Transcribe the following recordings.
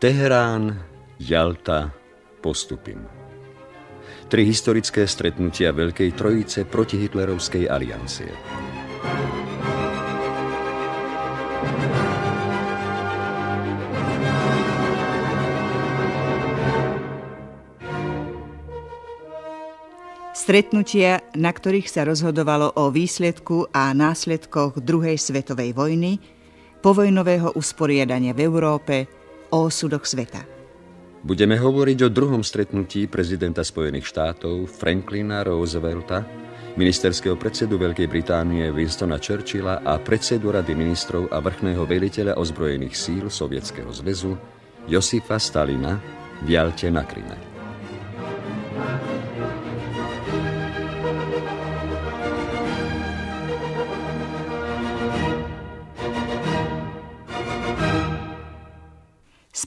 Teherán, Jalta, Postupim tri historické stretnutia Veľkej trojice Hitlerovskej aliancie. Stretnutia, na ktorých sa rozhodovalo o výsledku a následkoch druhej svetovej vojny, povojnového usporiadania v Európe, o osudoch sveta. Budeme hovoriť o druhom stretnutí prezidenta Spojených štátov Franklina Roosevelta, ministerského predsedu Veľkej Británie Winstona Churchilla a predsedu Rady ministrov a vrchného veliteľa ozbrojených síl Sovietskeho zväzu Josifa Stalina v Jalte na Kryme. thank you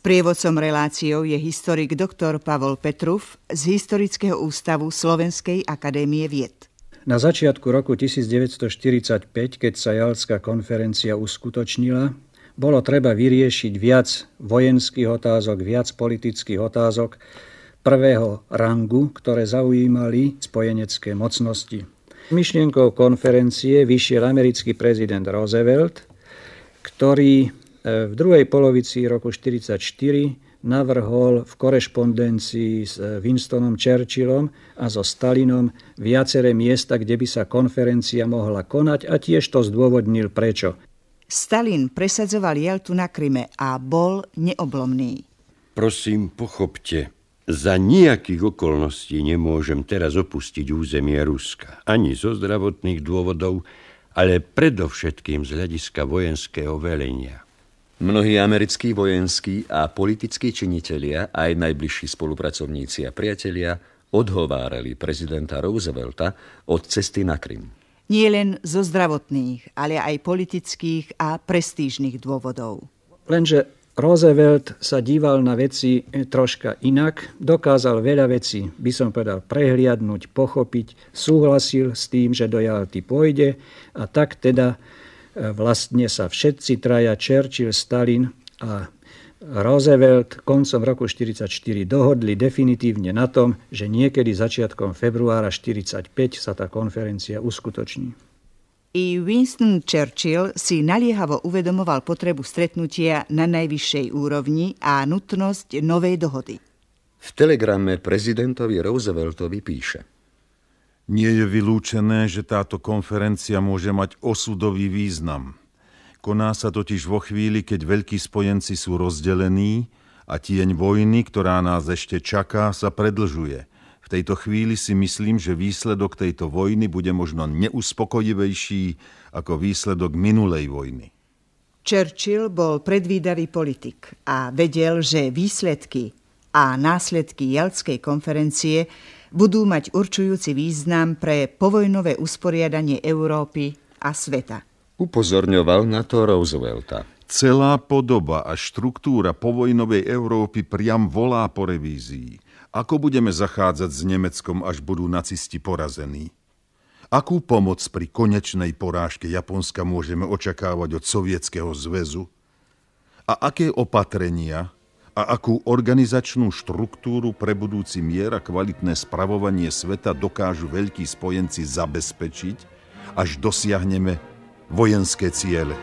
Sprievodcom reláciou je historik dr. Pavol Petrov z Historického ústavu Slovenskej akadémie vied. Na začiatku roku 1945, keď sa Jalská konferencia uskutočnila, bolo treba vyriešiť viac vojenských otázok, viac politických otázok prvého rangu, ktoré zaujímali spojenecké mocnosti. Myšlienkou konferencie vyšiel americký prezident Roosevelt, ktorý v druhej polovici roku 1944 navrhol v korešpondencii s eh, Winstonom Churchillom a so Stalinom viaceré miesta, kde by sa konferencia mohla konať a tiež to zdôvodnil prečo. Stalin presadzoval Jeltu na Kryme a bol neoblomný. Prosím, pochopte, za nejakých okolností nemôžem teraz opustiť územie Ruska. Ani zo zdravotných dôvodov, ale predovšetkým z hľadiska vojenského velenia. Mnohí americkí vojenskí a politickí činitelia, aj najbližší spolupracovníci a priatelia, odhovárali prezidenta Roosevelta od cesty na Krym. Nie len zo zdravotných, ale aj politických a prestížnych dôvodov. Lenže Roosevelt sa díval na veci troška inak, dokázal veľa vecí, by som povedal, prehliadnúť, pochopiť, súhlasil s tým, že do Jalty pôjde a tak teda vlastne sa všetci traja, Churchill, Stalin a Roosevelt koncom roku 1944 dohodli definitívne na tom, že niekedy začiatkom februára 1945 sa tá konferencia uskutoční. I Winston Churchill si naliehavo uvedomoval potrebu stretnutia na najvyššej úrovni a nutnosť novej dohody. V telegrame prezidentovi Rooseveltovi píše – nie je vylúčené, že táto konferencia môže mať osudový význam. Koná sa totiž vo chvíli, keď veľkí spojenci sú rozdelení a tieň vojny, ktorá nás ešte čaká, sa predlžuje. V tejto chvíli si myslím, že výsledok tejto vojny bude možno neuspokojivejší ako výsledok minulej vojny. Churchill bol predvídavý politik a vedel, že výsledky a následky Jalskej konferencie budú mať určujúci význam pre povojnové usporiadanie Európy a sveta. Upozorňoval na to Roosevelta. Celá podoba a štruktúra povojnovej Európy priam volá po revízii. Ako budeme zachádzať s Nemeckom, až budú nacisti porazení? Akú pomoc pri konečnej porážke Japonska môžeme očakávať od Sovietskeho zväzu? A aké opatrenia a akú organizačnú štruktúru pre budúci mier a kvalitné spravovanie sveta dokážu veľkí spojenci zabezpečiť, až dosiahneme vojenské ciele.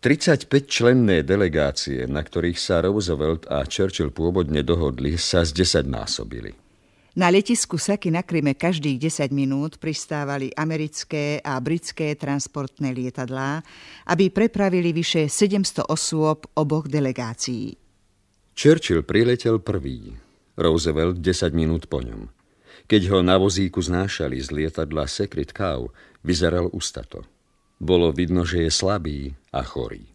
35-členné delegácie, na ktorých sa Roosevelt a Churchill pôvodne dohodli, sa z 10 násobili. Na letisku Saky na Kryme každých 10 minút pristávali americké a britské transportné lietadlá, aby prepravili vyše 700 osôb oboch delegácií. Churchill priletel prvý, Roosevelt 10 minút po ňom. Keď ho na vozíku znášali z lietadla Secret Cow, vyzeral ústato. Bolo vidno, že je slabý, a chorí.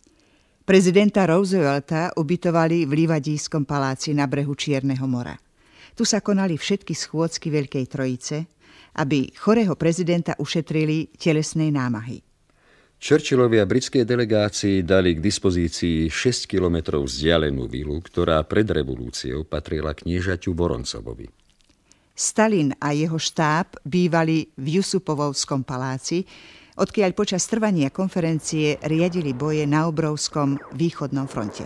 Prezidenta Roosevelta ubytovali v Livadijskom paláci na brehu Čierneho mora. Tu sa konali všetky schôdzky Veľkej Trojice, aby chorého prezidenta ušetrili telesnej námahy. Churchillovia britskej delegácii dali k dispozícii 6 kilometrov vzdialenú vilu, ktorá pred revolúciou patrila kniežaťu Voroncovovi. Stalin a jeho štáb bývali v Jusupovovskom paláci, odkiaľ počas trvania konferencie riadili boje na obrovskom východnom fronte.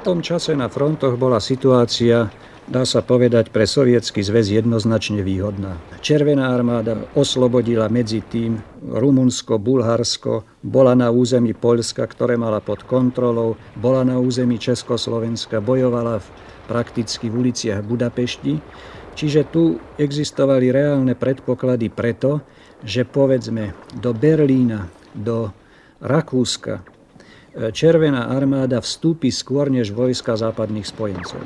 V tom čase na frontoch bola situácia, dá sa povedať, pre Sovietský zväz jednoznačne výhodná. Červená armáda oslobodila medzi tým Rumunsko, Bulharsko, bola na území Poľska, ktoré mala pod kontrolou, bola na území Československa, bojovala v prakticky v uliciach Budapešti Čiže tu existovali reálne predpoklady preto, že povedzme do Berlína, do Rakúska, e, Červená armáda vstúpi skôr než vojska západných spojencov.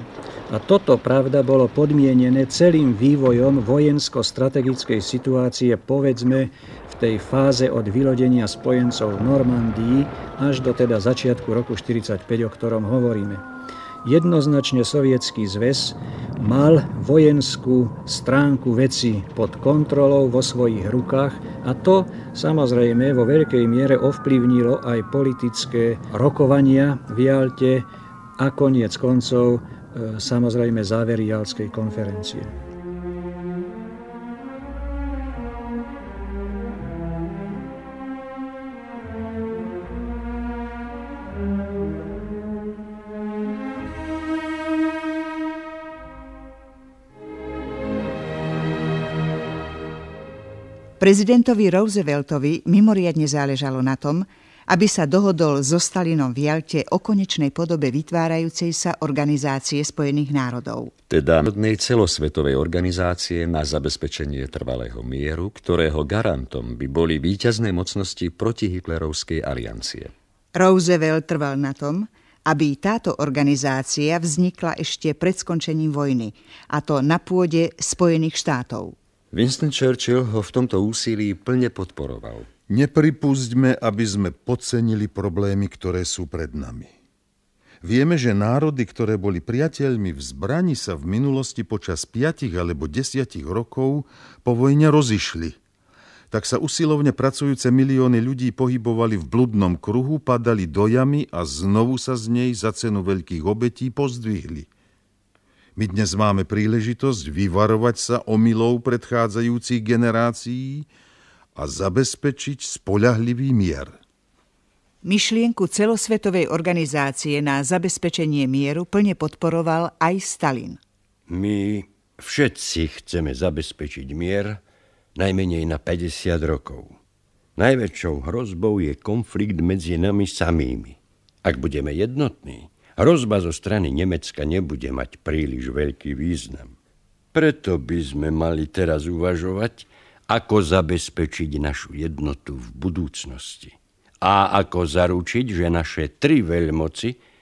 A toto, pravda, bolo podmienené celým vývojom vojensko-strategickej situácie, povedzme, v tej fáze od vylodenia spojencov v Normandii až do teda začiatku roku 1945, o ktorom hovoríme jednoznačne sovietský zväz mal vojenskú stránku veci pod kontrolou vo svojich rukách a to samozrejme vo veľkej miere ovplyvnilo aj politické rokovania v Jalte a koniec koncov e, samozrejme závery Jalskej konferencie. Prezidentovi Rooseveltovi mimoriadne záležalo na tom, aby sa dohodol so Stalinom v Jalte o konečnej podobe vytvárajúcej sa Organizácie spojených národov. Teda jednej celosvetovej organizácie na zabezpečenie trvalého mieru, ktorého garantom by boli víťazné mocnosti protihitlerovskej aliancie. Roosevelt trval na tom, aby táto organizácia vznikla ešte pred skončením vojny, a to na pôde Spojených štátov. Winston Churchill ho v tomto úsilí plne podporoval. Nepripustme, aby sme podcenili problémy, ktoré sú pred nami. Vieme, že národy, ktoré boli priateľmi v zbrani, sa v minulosti počas 5 alebo 10 rokov po vojne rozišli. Tak sa usilovne pracujúce milióny ľudí pohybovali v bludnom kruhu, padali do jamy a znovu sa z nej za cenu veľkých obetí pozdvihli. My dnes máme príležitosť vyvarovať sa omylov predchádzajúcich generácií a zabezpečiť spoľahlivý mier. Myšlienku celosvetovej organizácie na zabezpečenie mieru plne podporoval aj Stalin. My všetci chceme zabezpečiť mier najmenej na 50 rokov. Najväčšou hrozbou je konflikt medzi nami samými. Ak budeme jednotní, hrozba zo strany Nemecka nebude mať príliš veľký význam. Preto by sme mali teraz uvažovať, ako zabezpečiť našu jednotu v budúcnosti a ako zaručiť, že naše tri veľmoci,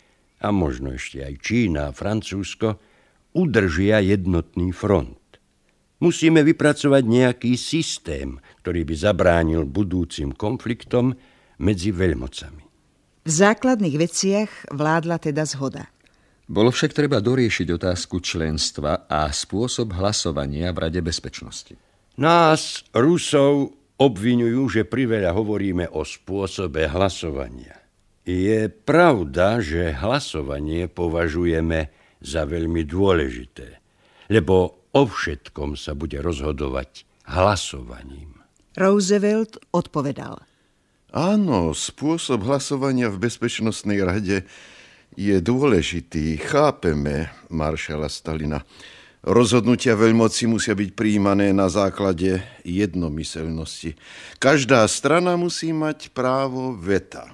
a možno ešte aj Čína a Francúzsko, udržia jednotný front. Musíme vypracovať nejaký systém, ktorý by zabránil budúcim konfliktom medzi veľmocami. V základných veciach vládla teda zhoda. Bolo však treba doriešiť otázku členstva a spôsob hlasovania v Rade bezpečnosti. Nás, Rusov, obvinujú, že priveľa hovoríme o spôsobe hlasovania. Je pravda, že hlasovanie považujeme za veľmi dôležité, lebo o všetkom sa bude rozhodovať hlasovaním. Roosevelt odpovedal – Áno, spôsob hlasovania v Bezpečnostnej rade je dôležitý. Chápeme maršala Stalina. Rozhodnutia veľmoci musia byť príjmané na základe jednomyselnosti. Každá strana musí mať právo veta.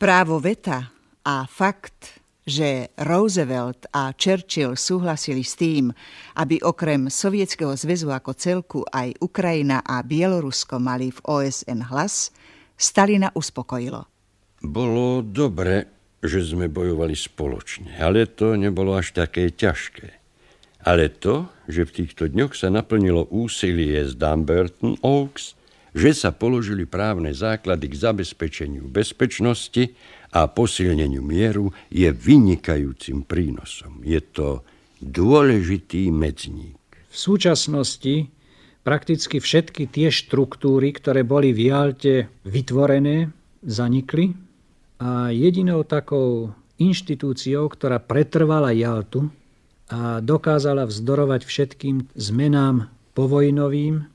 Právo veta a fakt, že Roosevelt a Churchill súhlasili s tým, aby okrem Sovietskeho zväzu ako celku aj Ukrajina a Bielorusko mali v OSN hlas – Stalina uspokojilo. Bolo dobre, že sme bojovali spoločne, ale to nebolo až také ťažké. Ale to, že v týchto dňoch sa naplnilo úsilie z Dumberton Oaks, že sa položili právne základy k zabezpečeniu bezpečnosti a posilneniu mieru, je vynikajúcim prínosom. Je to dôležitý medzník. V súčasnosti prakticky všetky tie štruktúry, ktoré boli v Jalte vytvorené, zanikli. A jedinou takou inštitúciou, ktorá pretrvala Jaltu a dokázala vzdorovať všetkým zmenám povojnovým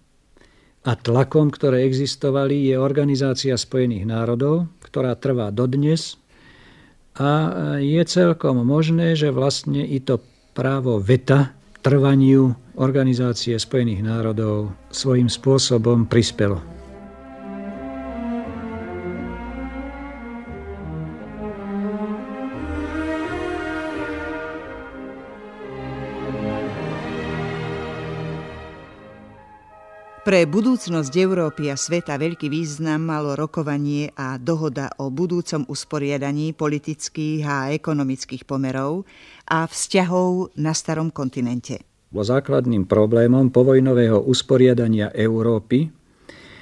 a tlakom, ktoré existovali, je Organizácia spojených národov, ktorá trvá dodnes. A je celkom možné, že vlastne i to právo VETA trvaniu Organizácie spojených národov svojím spôsobom prispelo. Pre budúcnosť Európy a sveta veľký význam malo rokovanie a dohoda o budúcom usporiadaní politických a ekonomických pomerov a vzťahov na starom kontinente. Bo základným problémom povojnového usporiadania Európy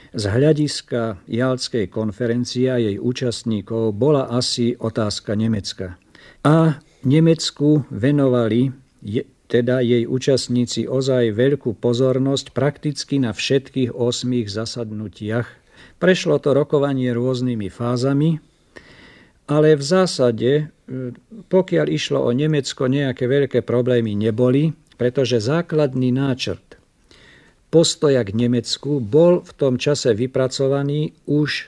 z hľadiska Jalskej konferencie a jej účastníkov bola asi otázka Nemecka. A Nemecku venovali teda jej účastníci ozaj veľkú pozornosť prakticky na všetkých osmých zasadnutiach. Prešlo to rokovanie rôznymi fázami, ale v zásade, e, pokiaľ išlo o Nemecko, nejaké veľké problémy neboli, pretože základný náčrt postoja k Nemecku bol v tom čase vypracovaný už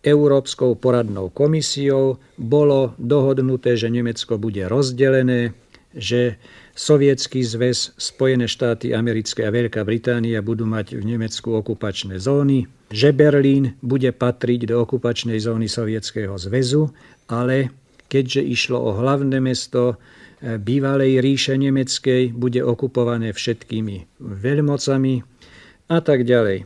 Európskou poradnou komisiou, bolo dohodnuté, že Nemecko bude rozdelené, že Sovietský zväz, Spojené štáty americké a Veľká Británia budú mať v Nemecku okupačné zóny, že Berlín bude patriť do okupačnej zóny Sovietskeho zväzu, ale keďže išlo o hlavné mesto e, bývalej ríše nemeckej, bude okupované všetkými veľmocami a tak ďalej.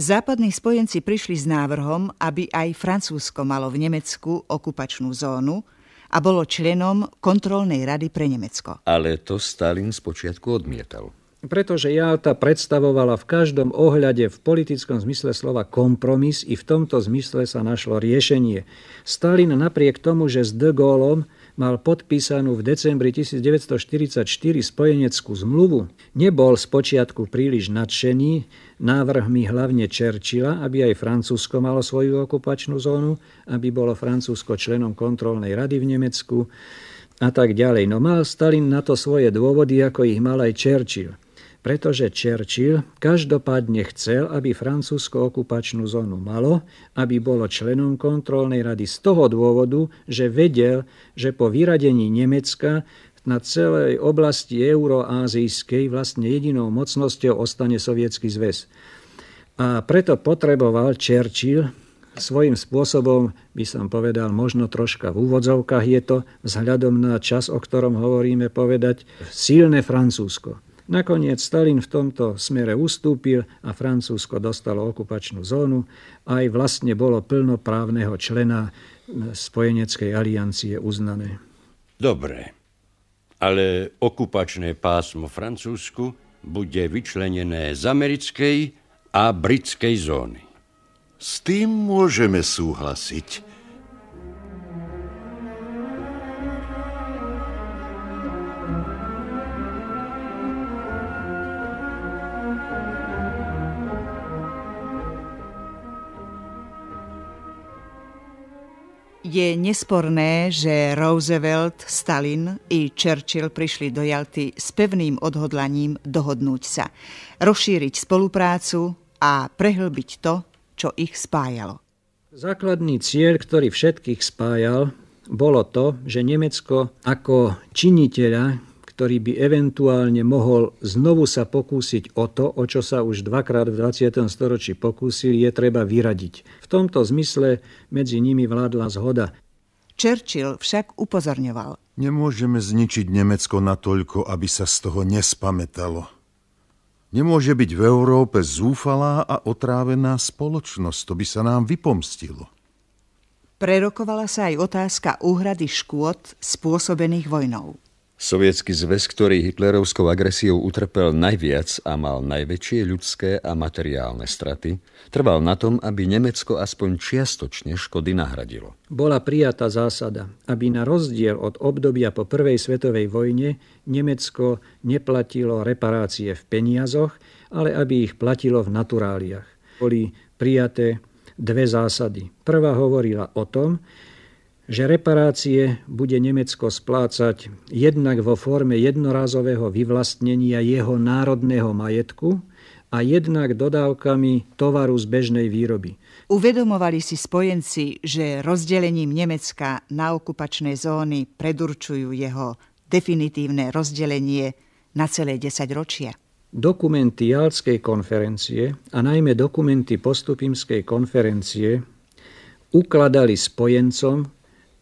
Západní spojenci prišli s návrhom, aby aj Francúzsko malo v Nemecku okupačnú zónu – a bolo členom kontrolnej rady pre Nemecko. Ale to Stalin spočiatku odmietal. Pretože Jalta predstavovala v každom ohľade v politickom zmysle slova kompromis i v tomto zmysle sa našlo riešenie. Stalin napriek tomu, že s De Gaulom mal podpísanú v decembri 1944 spojeneckú zmluvu, nebol spočiatku príliš nadšený návrhmi hlavne Čerčila, aby aj Francúzsko malo svoju okupačnú zónu, aby bolo Francúzsko členom kontrolnej rady v Nemecku a tak ďalej. No mal Stalin na to svoje dôvody, ako ich mal aj Churchill – pretože Churchill každopádne chcel, aby Francúzsko okupačnú zónu malo, aby bolo členom kontrolnej rady z toho dôvodu, že vedel, že po vyradení Nemecka na celej oblasti euroázijskej vlastne jedinou mocnosťou ostane Sovietský zväz. A preto potreboval Churchill svojím spôsobom, by som povedal, možno troška v úvodzovkách je to, vzhľadom na čas, o ktorom hovoríme, povedať silné Francúzsko. Nakoniec Stalin v tomto smere ustúpil a Francúzsko dostalo okupačnú zónu aj vlastne bolo plnoprávneho člena eh, spojeneckej aliancie uznané. Dobre, ale okupačné pásmo Francúzsku bude vyčlenené z americkej a britskej zóny. S tým môžeme súhlasiť. Je nesporné, že Roosevelt, Stalin i Churchill prišli do Jalty s pevným odhodlaním dohodnúť sa, rozšíriť spoluprácu a prehlbiť to, čo ich spájalo. Základný cieľ, ktorý všetkých spájal, bolo to, že Nemecko ako činiteľa ktorý by eventuálne mohol znovu sa pokúsiť o to, o čo sa už dvakrát v 20. storočí pokúsil, je treba vyradiť. V tomto zmysle medzi nimi vládla zhoda. Churchill však upozorňoval. Nemôžeme zničiť Nemecko natoľko, aby sa z toho nespamätalo. Nemôže byť v Európe zúfalá a otrávená spoločnosť, to by sa nám vypomstilo. Prerokovala sa aj otázka úhrady škôd spôsobených vojnou. Sovietský zväz, ktorý hitlerovskou agresiou utrpel najviac a mal najväčšie ľudské a materiálne straty, trval na tom, aby Nemecko aspoň čiastočne škody nahradilo. Bola prijatá zásada, aby na rozdiel od obdobia po Prvej svetovej vojne Nemecko neplatilo reparácie v peniazoch, ale aby ich platilo v naturáliach. Boli prijaté dve zásady. Prvá hovorila o tom, že reparácie bude Nemecko splácať jednak vo forme jednorazového vyvlastnenia jeho národného majetku a jednak dodávkami tovaru z bežnej výroby. Uvedomovali si spojenci, že rozdelením Nemecka na okupačné zóny predurčujú jeho definitívne rozdelenie na celé ročia. Dokumenty Jalskej konferencie a najmä dokumenty Postupimskej konferencie ukladali spojencom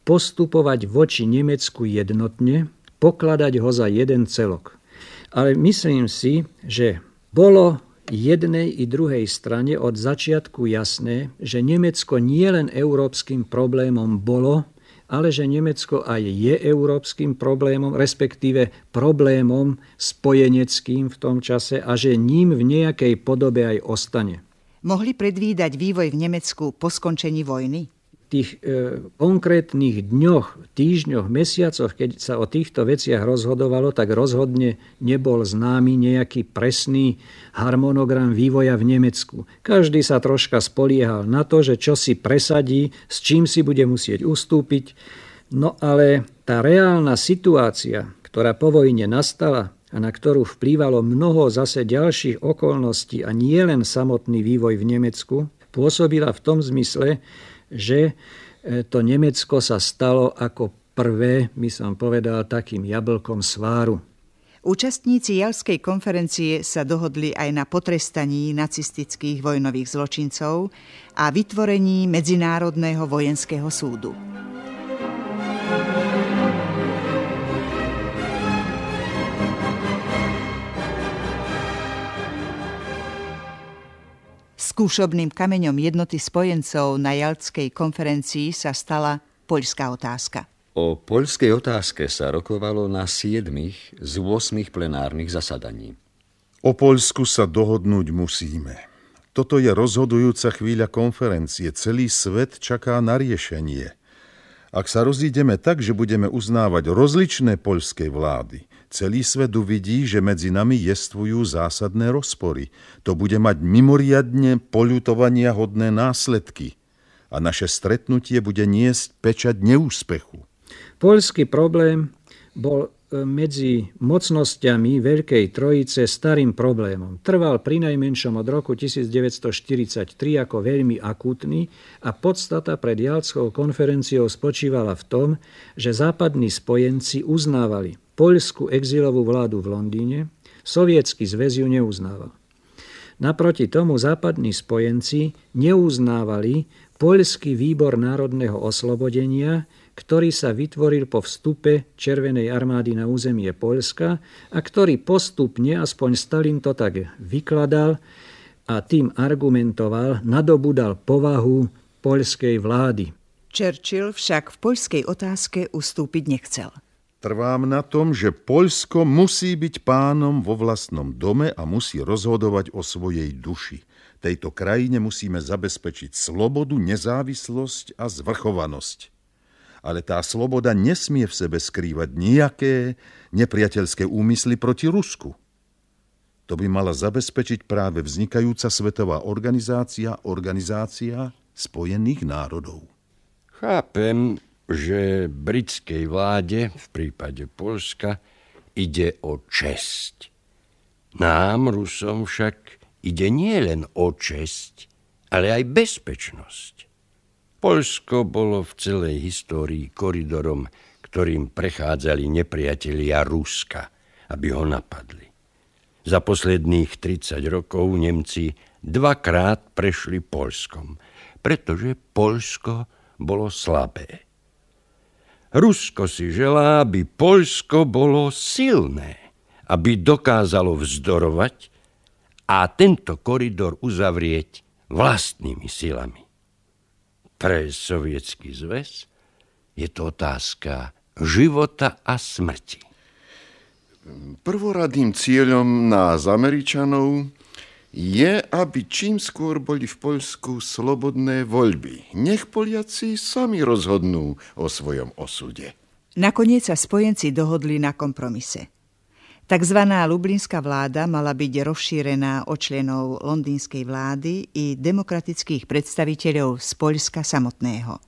postupovať voči Nemecku jednotne, pokladať ho za jeden celok. Ale myslím si, že bolo jednej i druhej strane od začiatku jasné, že Nemecko nie len európskym problémom bolo, ale že Nemecko aj je európskym problémom, respektíve problémom spojeneckým v tom čase a že ním v nejakej podobe aj ostane. Mohli predvídať vývoj v Nemecku po skončení vojny? tých e, konkrétnych dňoch, týždňoch, mesiacoch, keď sa o týchto veciach rozhodovalo, tak rozhodne nebol známy nejaký presný harmonogram vývoja v Nemecku. Každý sa troška spoliehal na to, že čo si presadí, s čím si bude musieť ustúpiť. No ale tá reálna situácia, ktorá po vojne nastala, a na ktorú vplývalo mnoho zase ďalších okolností a nie len samotný vývoj v Nemecku, pôsobila v tom zmysle, že e, to Nemecko sa stalo ako prvé, by som povedal, takým jablkom sváru. Účastníci Jalskej konferencie sa dohodli aj na potrestaní nacistických vojnových zločincov a vytvorení Medzinárodného vojenského súdu. Skúšobným kameňom jednoty spojencov na Jalckej konferencii sa stala poľská otázka. O poľskej otázke sa rokovalo na 7 z 8 plenárnych zasadaní. O Poľsku sa dohodnúť musíme. Toto je rozhodujúca chvíľa konferencie. Celý svet čaká na riešenie. Ak sa rozídeme tak, že budeme uznávať rozličné poľské vlády – Celý svet uvidí, že medzi nami jestvujú zásadné rozpory. To bude mať mimoriadne poľutovania hodné následky a naše stretnutie bude niesť pečať neúspechu. Polský problém bol e, medzi mocnosťami Veľkej Trojice starým problémom. Trval pri najmenšom od roku 1943 ako veľmi akutný a podstata pred Jalskou konferenciou spočívala v tom, že západní spojenci uznávali – poľskú exilovú vládu v Londýne, sovietský zväz ju neuznával. Naproti tomu západní spojenci neuznávali poľský výbor národného oslobodenia, ktorý sa vytvoril po vstupe Červenej armády na územie Poľska a ktorý postupne, aspoň Stalin to tak vykladal a tým argumentoval, nadobudal povahu poľskej vlády. Churchill však v poľskej otázke ustúpiť nechcel. Trvám na tom, že Poľsko musí byť pánom vo vlastnom dome a musí rozhodovať o svojej duši. Tejto krajine musíme zabezpečiť slobodu, nezávislosť a zvrchovanosť. Ale tá sloboda nesmie v sebe skrývať nejaké nepriateľské úmysly proti Rusku. To by mala zabezpečiť práve vznikajúca svetová organizácia, organizácia Spojených národov. Chápem, že britskej vláde v prípade Polska ide o česť. Nám, Rusom, však ide nielen o česť, ale aj bezpečnosť. Polsko bolo v celej histórii koridorom, ktorým prechádzali nepriatelia Ruska, aby ho napadli. Za posledných 30 rokov Nemci dvakrát prešli Polskom, pretože Polsko bolo slabé. Rusko si želá, aby Poľsko bolo silné, aby dokázalo vzdorovať a tento koridor uzavrieť vlastnými silami. Pre sovietský zväz je to otázka života a smrti. Prvoradným cieľom nás Američanov je, aby čím skôr boli v Poľsku slobodné voľby. Nech Poliaci sami rozhodnú o svojom osude. Nakoniec sa spojenci dohodli na kompromise. Takzvaná lublinská vláda mala byť rozšírená o členov londýnskej vlády i demokratických predstaviteľov z Poľska samotného.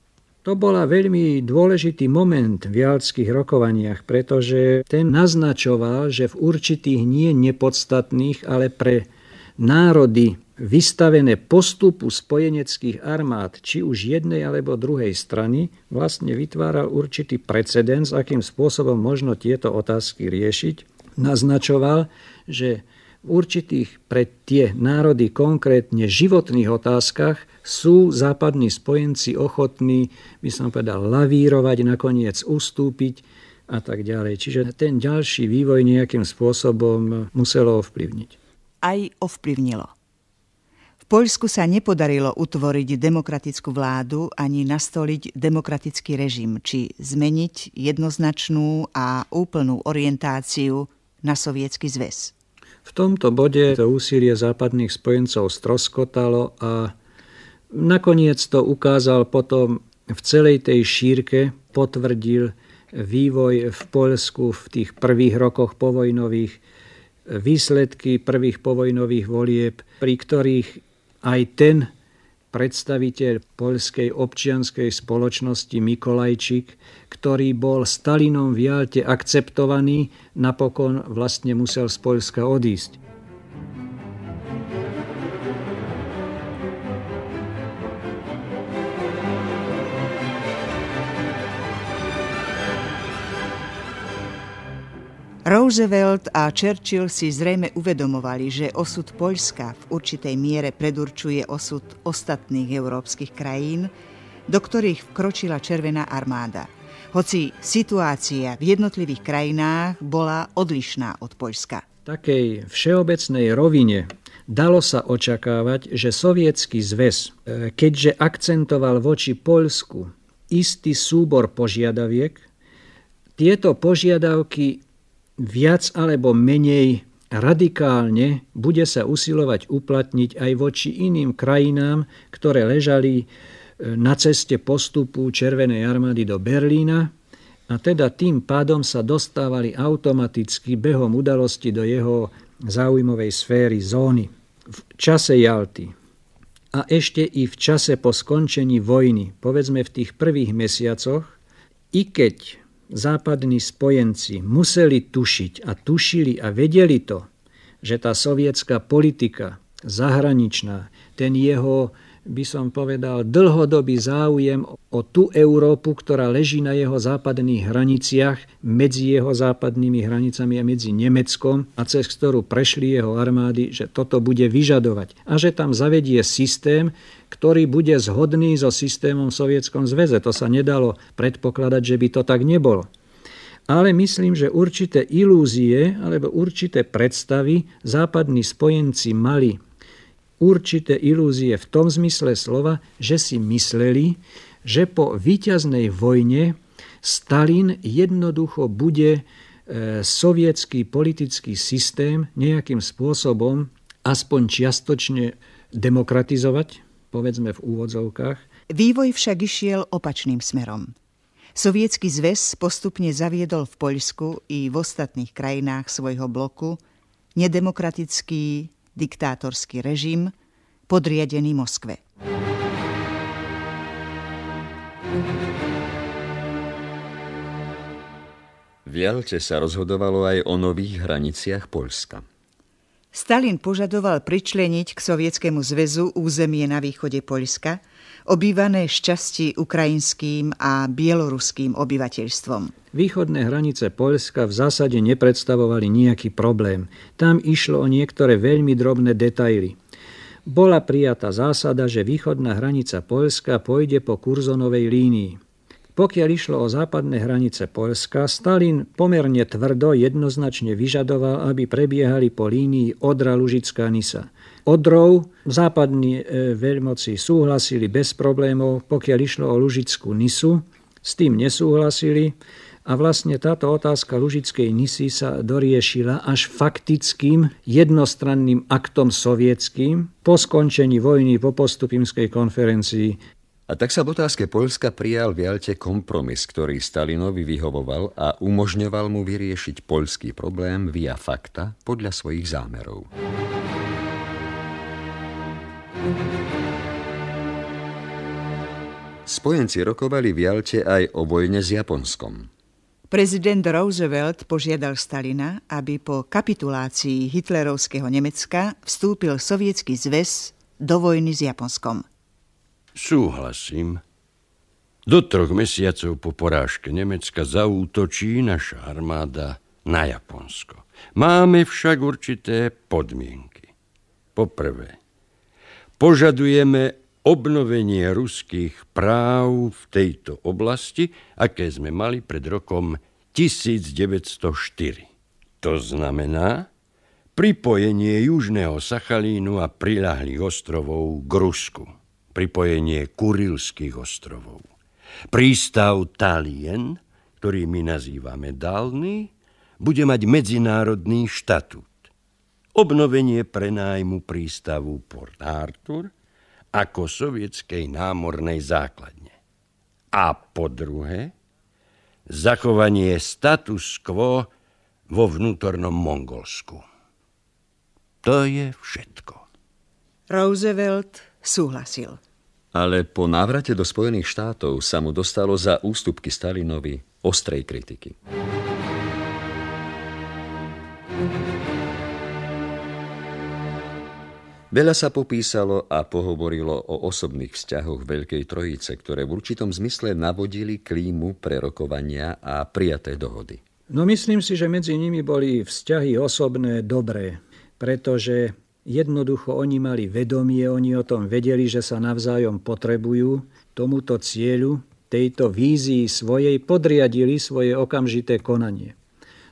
To bola veľmi dôležitý moment v jalských rokovaniach, pretože ten naznačoval, že v určitých nie nepodstatných, ale pre národy vystavené postupu spojeneckých armád, či už jednej alebo druhej strany, vlastne vytváral určitý precedens, akým spôsobom možno tieto otázky riešiť. Naznačoval, že v určitých pre tie národy konkrétne životných otázkach sú západní spojenci ochotní, by som povedal, lavírovať, nakoniec ustúpiť a tak ďalej. Čiže ten ďalší vývoj nejakým spôsobom muselo ovplyvniť aj ovplyvnilo. V Poľsku sa nepodarilo utvoriť demokratickú vládu ani nastoliť demokratický režim, či zmeniť jednoznačnú a úplnú orientáciu na sovietský zväz. V tomto bode to úsilie západných spojencov stroskotalo a nakoniec to ukázal potom v celej tej šírke, potvrdil vývoj v Poľsku v tých prvých rokoch povojnových, výsledky prvých povojnových volieb, pri ktorých aj ten predstaviteľ poľskej občianskej spoločnosti Mikolajčík, ktorý bol Stalinom v Jalte akceptovaný, napokon vlastne musel z Poľska odísť. Roosevelt a Churchill si zrejme uvedomovali, že osud Poľska v určitej miere predurčuje osud ostatných európskych krajín, do ktorých vkročila Červená armáda. Hoci situácia v jednotlivých krajinách bola odlišná od Poľska. V takej všeobecnej rovine dalo sa očakávať, že sovietský zväz, e, keďže akcentoval voči Poľsku istý súbor požiadaviek, tieto požiadavky viac alebo menej radikálne bude sa usilovať uplatniť aj voči iným krajinám, ktoré ležali e, na ceste postupu Červenej armády do Berlína a teda tým pádom sa dostávali automaticky behom udalosti do jeho záujmovej sféry zóny v čase Jalty a ešte i v čase po skončení vojny, povedzme v tých prvých mesiacoch, i keď západní spojenci museli tušiť a tušili a vedeli to, že tá sovietská politika zahraničná, ten jeho by som povedal, dlhodobý záujem o tú Európu, ktorá leží na jeho západných hraniciach, medzi jeho západnými hranicami a medzi Nemeckom a cez ktorú prešli jeho armády, že toto bude vyžadovať. A že tam zavedie systém, ktorý bude zhodný so systémom v Sovietskom zväze. To sa nedalo predpokladať, že by to tak nebolo ale myslím, že určité ilúzie alebo určité predstavy západní spojenci mali určité ilúzie v tom zmysle slova, že si mysleli, že po víťaznej vojne Stalin jednoducho bude e, sovietský politický systém nejakým spôsobom aspoň čiastočne demokratizovať, povedzme v úvodzovkách. Vývoj však išiel opačným smerom. Sovietský zväz postupne zaviedol v Poľsku i v ostatných krajinách svojho bloku nedemokratický diktátorský režim podriadený Moskve. V Jalte sa rozhodovalo aj o nových hraniciach Polska. Stalin požadoval pričleniť k Sovietskému zväzu územie na východe Poľska – obývané šťastí ukrajinským a bieloruským obyvateľstvom. Východné hranice Poľska v zásade nepredstavovali nejaký problém. Tam išlo o niektoré veľmi drobné detaily bola prijatá zásada, že východná hranica Poľska pôjde po kurzonovej línii. Pokiaľ išlo o západné hranice Polska, Stalin pomerne tvrdo jednoznačne vyžadoval, aby prebiehali po línii Odra-Lužická-Nisa. Odrov západní e, veľmoci súhlasili bez problémov, pokiaľ išlo o Lužickú Nisu, s tým nesúhlasili a vlastne táto otázka Lužickej Nisy sa doriešila až faktickým jednostranným aktom sovietským po skončení vojny po postupimskej konferencii a tak sa v otázke Polska prijal v Jalte kompromis, ktorý Stalinovi vyhovoval a umožňoval mu vyriešiť poľský problém via fakta podľa svojich zámerov. Spojenci rokovali v Jalte aj o vojne s Japonskom. Prezident Roosevelt požiadal Stalina, aby po kapitulácii hitlerovského Nemecka vstúpil sovietský zväz do vojny s Japonskom. Súhlasím. Do troch mesiacov po porážke Nemecka zaútočí naša armáda na Japonsko. Máme však určité podmienky. Poprvé, požadujeme obnovenie ruských práv v tejto oblasti, aké sme mali pred rokom 1904. To znamená pripojenie južného Sachalínu a prilahlých ostrovov k Rusku pripojenie Kurilských ostrovov. Prístav Talien, ktorý my nazývame Dálny, bude mať medzinárodný štatút. Obnovenie prenájmu prístavu Port Arthur ako sovietskej námornej základne. A po druhé, zachovanie status quo vo vnútornom Mongolsku. To je všetko. Roosevelt súhlasil ale po návrate do Spojených štátov sa mu dostalo za ústupky Stalinovi ostrej kritiky. Veľa sa popísalo a pohovorilo o osobných vzťahoch Veľkej Trojice, ktoré v určitom zmysle navodili klímu prerokovania a prijaté dohody. No myslím si, že medzi nimi boli vzťahy osobné dobré, pretože Jednoducho oni mali vedomie, oni o tom vedeli, že sa navzájom potrebujú. Tomuto cieľu, tejto vízii svojej podriadili svoje okamžité konanie.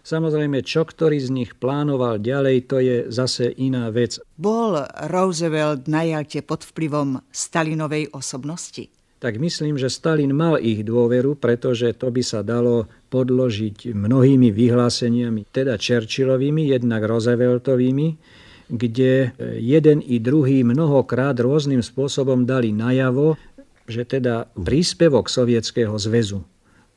Samozrejme, čo ktorý z nich plánoval ďalej, to je zase iná vec. Bol Roosevelt na Jalte pod vplyvom Stalinovej osobnosti? Tak myslím, že Stalin mal ich dôveru, pretože to by sa dalo podložiť mnohými vyhláseniami, teda Churchillovými, jednak Rooseveltovými, kde jeden i druhý mnohokrát rôznym spôsobom dali najavo, že teda príspevok Sovietskeho zväzu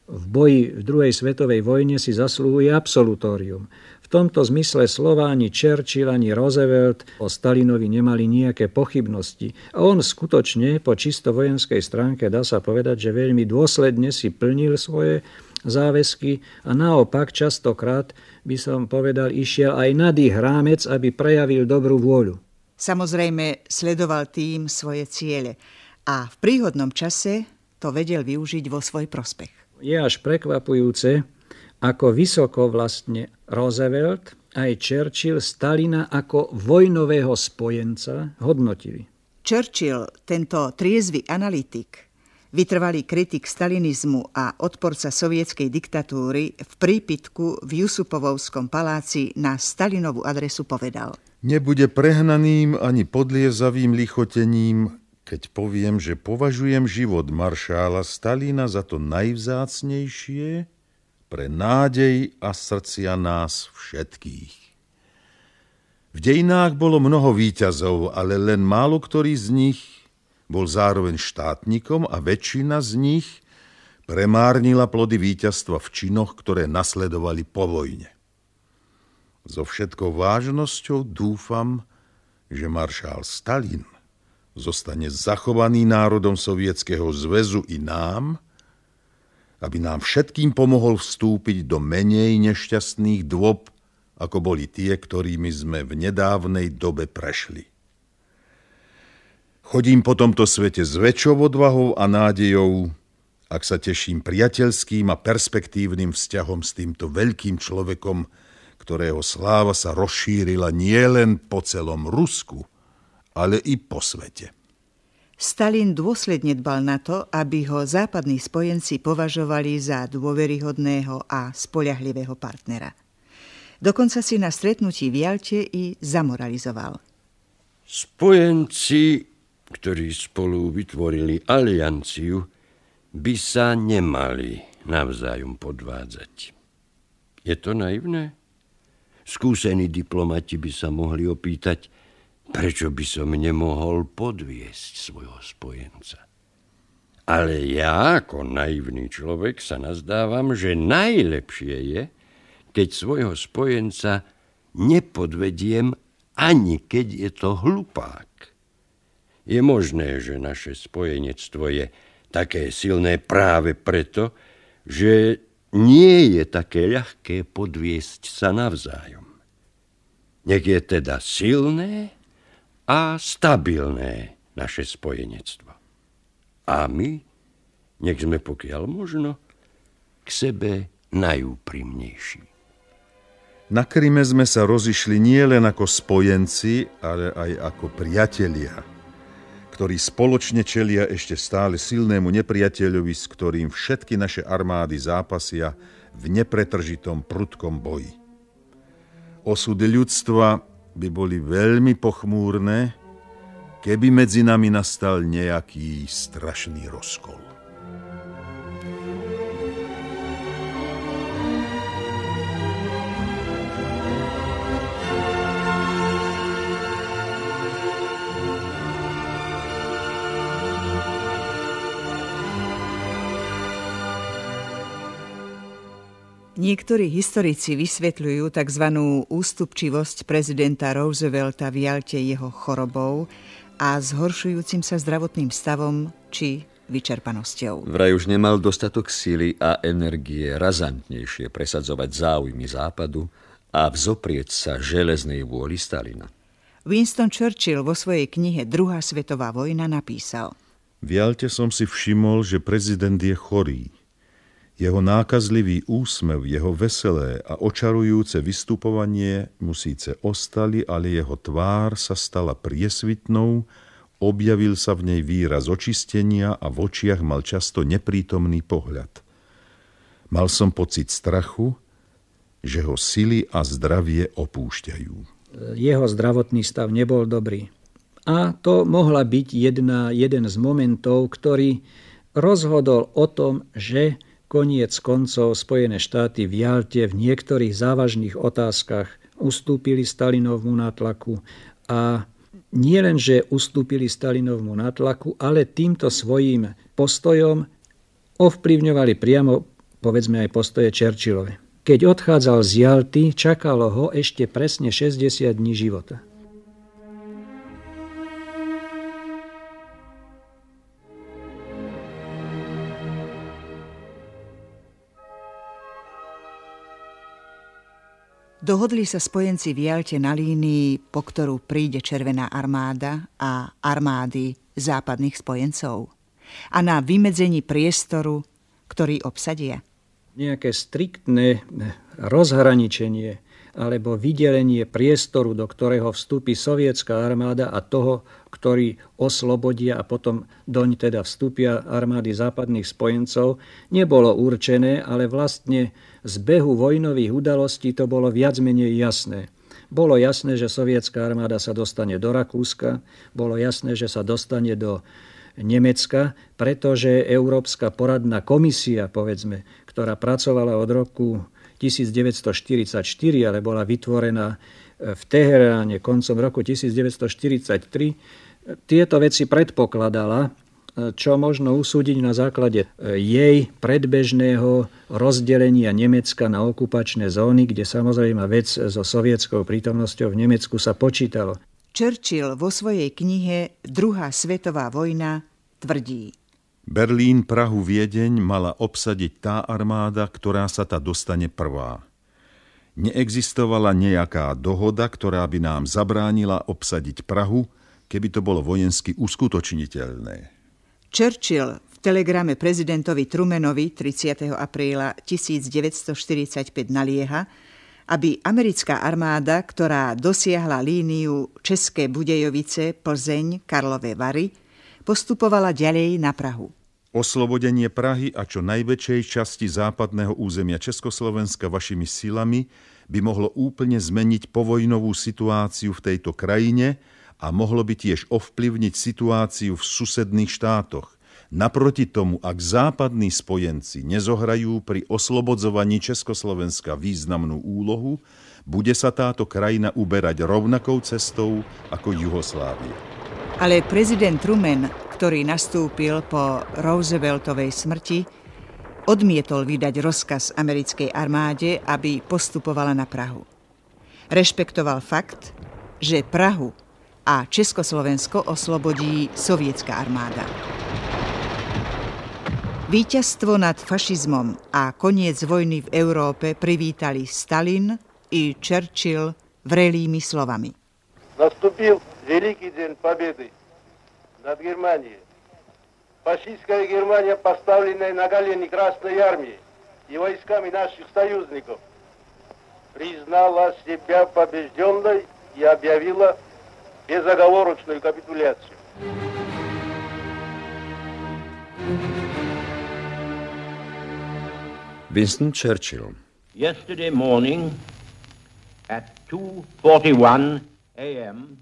v boji v druhej svetovej vojne si zaslúhuje absolutórium. V tomto zmysle slova ani Churchill, ani Roosevelt o Stalinovi nemali nejaké pochybnosti. A on skutočne po čisto vojenskej stránke dá sa povedať, že veľmi dôsledne si plnil svoje záväzky a naopak častokrát by som povedal, išiel aj nad ich rámec, aby prejavil dobrú vôľu. Samozrejme, sledoval tým svoje ciele a v príhodnom čase to vedel využiť vo svoj prospech. Je až prekvapujúce, ako vysoko vlastne Roosevelt aj Churchill Stalina ako vojnového spojenca hodnotili. Churchill, tento triezvy analytik, vytrvalý kritik stalinizmu a odporca sovietskej diktatúry v prípitku v Jusupovovskom paláci na Stalinovú adresu povedal. Nebude prehnaným ani podliezavým lichotením, keď poviem, že považujem život maršála Stalina za to najvzácnejšie pre nádej a srdcia nás všetkých. V dejinách bolo mnoho výťazov, ale len málo ktorý z nich bol zároveň štátnikom a väčšina z nich premárnila plody víťazstva v činoch, ktoré nasledovali po vojne. So všetkou vážnosťou dúfam, že maršál Stalin zostane zachovaný národom Sovietskeho zväzu i nám, aby nám všetkým pomohol vstúpiť do menej nešťastných dôb, ako boli tie, ktorými sme v nedávnej dobe prešli. Chodím po tomto svete s väčšou odvahou a nádejou, ak sa teším priateľským a perspektívnym vzťahom s týmto veľkým človekom, ktorého sláva sa rozšírila nielen po celom Rusku, ale i po svete. Stalin dôsledne dbal na to, aby ho západní spojenci považovali za dôveryhodného a spoľahlivého partnera. Dokonca si na stretnutí v Jalte i zamoralizoval. Spojenci ktorí spolu vytvorili alianciu, by sa nemali navzájom podvádzať. Je to naivné? Skúsení diplomati by sa mohli opýtať, prečo by som nemohol podviesť svojho spojenca. Ale ja ako naivný človek sa nazdávam, že najlepšie je, keď svojho spojenca nepodvediem ani keď je to hlupák. Je možné, že naše spojenectvo je také silné práve preto, že nie je také ľahké podviesť sa navzájom. Nech je teda silné a stabilné naše spojenectvo. A my, nech sme pokiaľ možno, k sebe najúprimnejší. Na Kryme sme sa rozišli nielen ako spojenci, ale aj ako priatelia ktorí spoločne čelia ešte stále silnému nepriateľovi, s ktorým všetky naše armády zápasia v nepretržitom prudkom boji. Osudy ľudstva by boli veľmi pochmúrne, keby medzi nami nastal nejaký strašný rozkol. Niektorí historici vysvetľujú tzv. ústupčivosť prezidenta Roosevelta v Jalte jeho chorobou a zhoršujúcim sa zdravotným stavom či vyčerpanosťou. Vraj už nemal dostatok síly a energie razantnejšie presadzovať záujmy západu a vzoprieť sa železnej vôli Stalina. Winston Churchill vo svojej knihe Druhá svetová vojna napísal V Jalte som si všimol, že prezident je chorý – jeho nákazlivý úsmev, jeho veselé a očarujúce vystupovanie mu síce ostali, ale jeho tvár sa stala priesvitnou, objavil sa v nej výraz očistenia a v očiach mal často neprítomný pohľad. Mal som pocit strachu, že ho sily a zdravie opúšťajú. Jeho zdravotný stav nebol dobrý. A to mohla byť jedna, jeden z momentov, ktorý rozhodol o tom, že Koniec koncov Spojené štáty v Jalte v niektorých závažných otázkach ustúpili Stalinovmu nátlaku a nie len, že ustúpili Stalinovmu nátlaku, ale týmto svojim postojom ovplyvňovali priamo, povedzme, aj postoje Churchillove. Keď odchádzal z Jalty, čakalo ho ešte presne 60 dní života. Dohodli sa spojenci v Jalte na línii, po ktorú príde Červená armáda a armády západných spojencov a na vymedzení priestoru, ktorý obsadia. Nejaké striktné rozhraničenie alebo vydelenie priestoru, do ktorého vstúpi sovietská armáda a toho, ktorý oslobodia a potom doň teda vstúpia armády západných spojencov, nebolo určené, ale vlastne z behu vojnových udalostí to bolo viac menej jasné. Bolo jasné, že sovietská armáda sa dostane do Rakúska, bolo jasné, že sa dostane do Nemecka, pretože Európska poradná komisia, povedzme, ktorá pracovala od roku 1944, ale bola vytvorená e, v Teheráne koncom roku 1943, e, tieto veci predpokladala, e, čo možno usúdiť na základe jej predbežného rozdelenia Nemecka na okupačné zóny, kde samozrejme vec so sovietskou prítomnosťou v Nemecku sa počítalo. Churchill vo svojej knihe Druhá svetová vojna tvrdí – Berlín, Prahu, Viedeň mala obsadiť tá armáda, ktorá sa ta dostane prvá. Neexistovala nejaká dohoda, ktorá by nám zabránila obsadiť Prahu, keby to bolo vojensky uskutočniteľné. Churchill v telegrame prezidentovi Trumenovi 30. apríla 1945 nalieha, aby americká armáda, ktorá dosiahla líniu České Budejovice, Plzeň, Karlové Vary, postupovala ďalej na Prahu. Oslobodenie Prahy a čo najväčšej časti západného územia Československa vašimi silami by mohlo úplne zmeniť povojnovú situáciu v tejto krajine a mohlo by tiež ovplyvniť situáciu v susedných štátoch. Naproti tomu, ak západní spojenci nezohrajú pri oslobodzovaní Československa významnú úlohu, bude sa táto krajina uberať rovnakou cestou ako Juhoslávia. Ale prezident Truman, ktorý nastúpil po Rooseveltovej smrti, odmietol vydať rozkaz americkej armáde, aby postupovala na Prahu. Rešpektoval fakt, že Prahu a Československo oslobodí sovietská armáda. Výťazstvo nad fašizmom a koniec vojny v Európe privítali Stalin i Churchill vrelými slovami. Nastupil великий день победы над Германией. Фашистская Германия, поставленная на колени Красной Армии и войсками наших союзников, признала себя побежденной и объявила безоговорочную капитуляцию. Винстон Churchill. Yesterday morning at 2:41 a.m.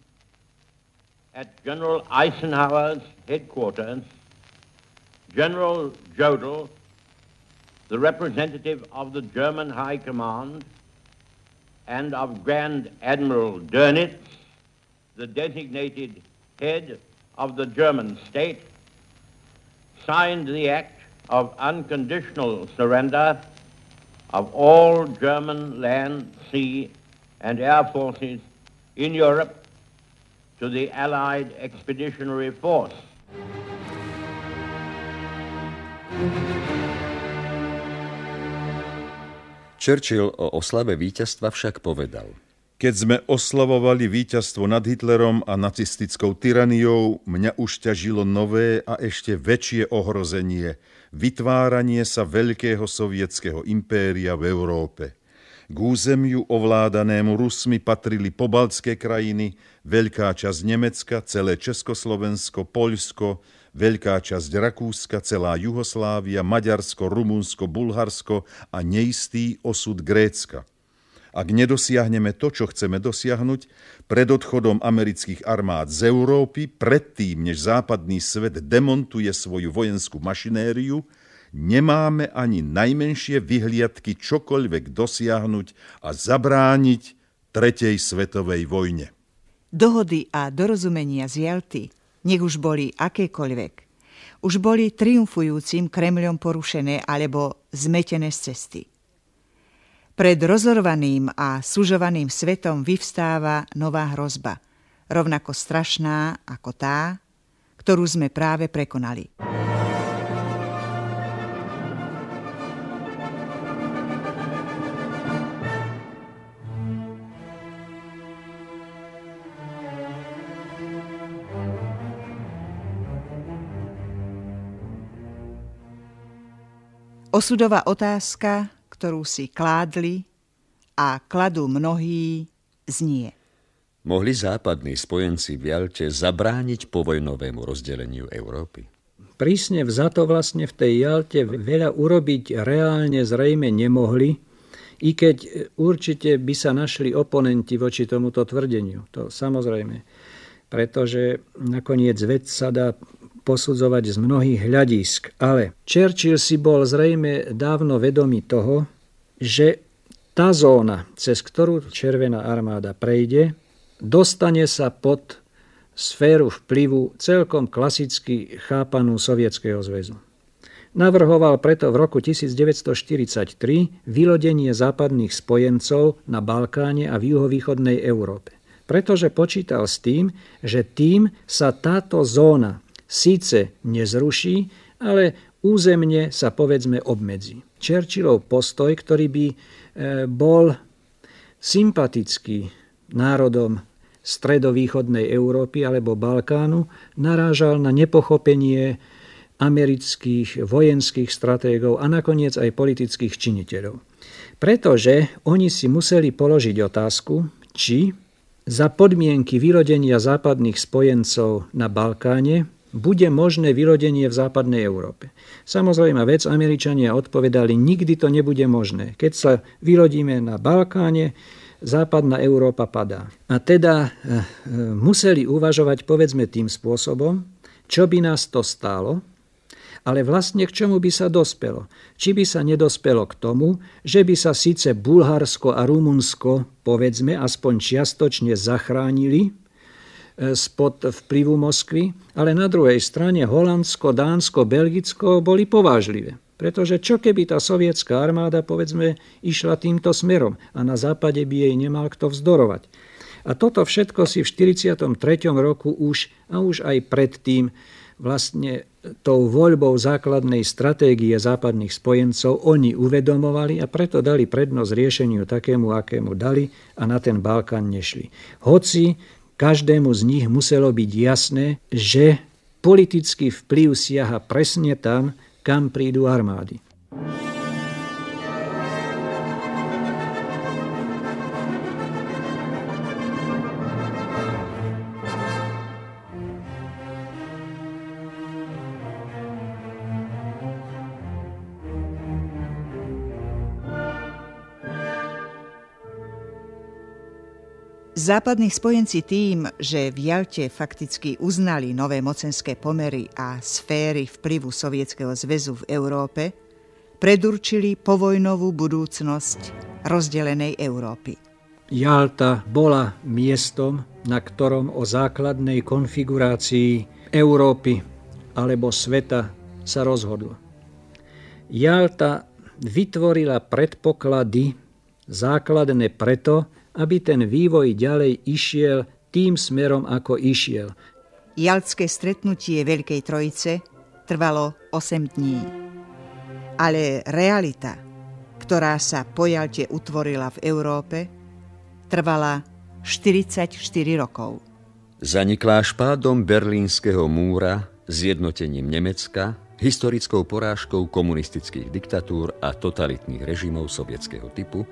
at General Eisenhower's headquarters, General Jodl, the representative of the German High Command, and of Grand Admiral Dönitz, the designated head of the German state, signed the act of unconditional surrender of all German land, sea, and air forces in Europe to the Allied Expeditionary Force. Churchill o oslave víťazstva však povedal. Keď sme oslavovali víťazstvo nad Hitlerom a nacistickou tyraniou, mňa už ťažilo nové a ešte väčšie ohrozenie, vytváranie sa veľkého sovietského impéria v Európe. K územiu ovládanému Rusmi patrili pobaltské krajiny, veľká časť Nemecka, celé Československo, Poľsko, veľká časť Rakúska, celá Juhoslávia, Maďarsko, Rumunsko, Bulharsko a neistý osud Grécka. Ak nedosiahneme to, čo chceme dosiahnuť, pred odchodom amerických armád z Európy, predtým, než západný svet demontuje svoju vojenskú mašinériu, nemáme ani najmenšie vyhliadky čokoľvek dosiahnuť a zabrániť Tretej svetovej vojne. Dohody a dorozumenia z Jalty, nech už boli akékoľvek, už boli triumfujúcim Kremľom porušené alebo zmetené z cesty. Pred rozorvaným a sužovaným svetom vyvstáva nová hrozba, rovnako strašná ako tá, ktorú sme práve prekonali. Osudová otázka, ktorú si kládli a kladú mnohí, znie. Mohli západní spojenci v Jalte zabrániť povojnovému rozdeleniu Európy? Prísne vzato vlastne v tej Jalte veľa urobiť reálne zrejme nemohli, i keď určite by sa našli oponenti voči tomuto tvrdeniu. To samozrejme. Pretože nakoniec vec sa dá posudzovať z mnohých hľadisk, ale Churchill si bol zrejme dávno vedomý toho, že tá zóna, cez ktorú Červená armáda prejde, dostane sa pod sféru vplyvu celkom klasicky chápanú Sovietskeho zväzu. Navrhoval preto v roku 1943 vylodenie západných spojencov na Balkáne a v juhovýchodnej Európe pretože počítal s tým, že tým sa táto zóna síce nezruší, ale územne sa povedzme obmedzi. Churchillov postoj, ktorý by e, bol sympatický národom stredovýchodnej Európy alebo Balkánu, narážal na nepochopenie amerických vojenských stratégov a nakoniec aj politických činiteľov. Pretože oni si museli položiť otázku, či za podmienky vyrodenia západných spojencov na Balkáne bude možné vyrodenie v západnej Európe. Samozrejme, vec Američania odpovedali, nikdy to nebude možné. Keď sa vyrodíme na Balkáne, západná Európa padá. A teda eh, eh, museli uvažovať, povedzme, tým spôsobom, čo by nás to stálo, ale vlastne k čomu by sa dospelo? Či by sa nedospelo k tomu, že by sa síce Bulharsko a Rumunsko, povedzme, aspoň čiastočne zachránili, E, spod vplyvu Moskvy, ale na druhej strane Holandsko, Dánsko, Belgicko boli povážlivé. Pretože čo keby tá sovietská armáda, povedzme, išla týmto smerom a na západe by jej nemal kto vzdorovať. A toto všetko si v 43. roku už a už aj predtým vlastne tou voľbou základnej stratégie západných spojencov oni uvedomovali a preto dali prednosť riešeniu takému, akému dali a na ten Balkán nešli. Hoci Každému z nich muselo byť jasné, že politický vplyv siaha presne tam, kam prídu armády. Západní spojenci tým, že v Jalte fakticky uznali nové mocenské pomery a sféry vplyvu Sovietskeho zväzu v Európe, predurčili povojnovú budúcnosť rozdelenej Európy. Jalta bola miestom, na ktorom o základnej konfigurácii Európy alebo sveta sa rozhodlo. Jalta vytvorila predpoklady základné preto, aby ten vývoj ďalej išiel tým smerom, ako išiel. Jalské stretnutie Veľkej Trojice trvalo 8 dní. Ale realita, ktorá sa po Jalte utvorila v Európe, trvala 44 rokov. Zaniklá špádom berlínskeho múra, zjednotením Nemecka, historickou porážkou komunistických diktatúr a totalitných režimov sovietského typu,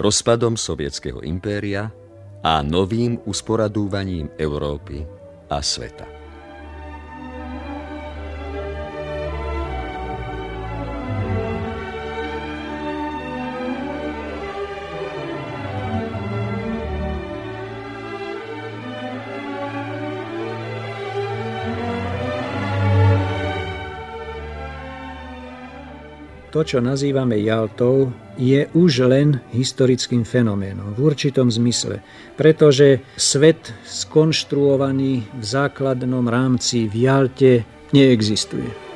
rozpadom sovietského impéria a novým usporadúvaním Európy a sveta. to, čo nazývame Jaltou, je už len historickým fenoménom v určitom zmysle, pretože svet skonštruovaný v základnom rámci v Jalte neexistuje.